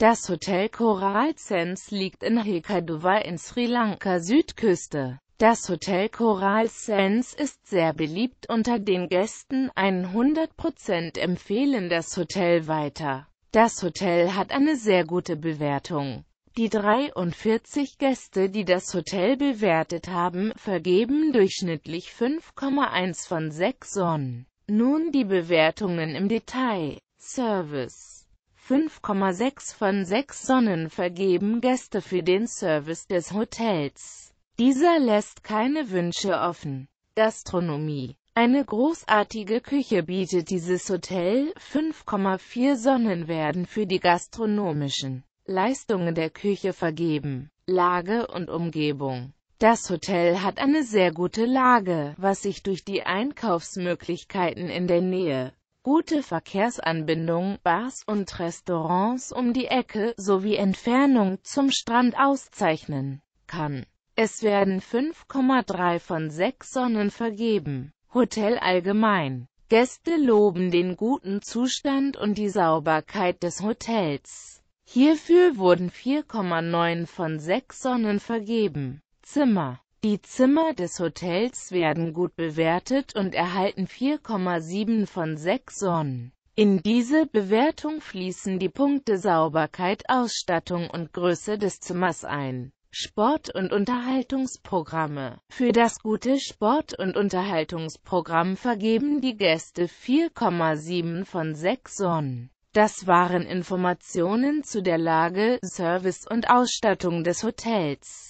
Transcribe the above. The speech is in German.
Das Hotel Coral Sands liegt in Hekaduwa in Sri Lanka Südküste. Das Hotel Coral Sands ist sehr beliebt unter den Gästen, 100% empfehlen das Hotel weiter. Das Hotel hat eine sehr gute Bewertung. Die 43 Gäste, die das Hotel bewertet haben, vergeben durchschnittlich 5,1 von 6 Sonnen. Nun die Bewertungen im Detail. Service 5,6 von 6 Sonnen vergeben Gäste für den Service des Hotels. Dieser lässt keine Wünsche offen. Gastronomie eine großartige Küche bietet dieses Hotel, 5,4 Sonnen werden für die gastronomischen Leistungen der Küche vergeben. Lage und Umgebung Das Hotel hat eine sehr gute Lage, was sich durch die Einkaufsmöglichkeiten in der Nähe gute Verkehrsanbindung, Bars und Restaurants um die Ecke sowie Entfernung zum Strand auszeichnen kann. Es werden 5,3 von 6 Sonnen vergeben. Hotel allgemein. Gäste loben den guten Zustand und die Sauberkeit des Hotels. Hierfür wurden 4,9 von 6 Sonnen vergeben. Zimmer die Zimmer des Hotels werden gut bewertet und erhalten 4,7 von 6 Sonnen. In diese Bewertung fließen die Punkte Sauberkeit, Ausstattung und Größe des Zimmers ein. Sport- und Unterhaltungsprogramme Für das gute Sport- und Unterhaltungsprogramm vergeben die Gäste 4,7 von 6 Sonnen. Das waren Informationen zu der Lage, Service und Ausstattung des Hotels.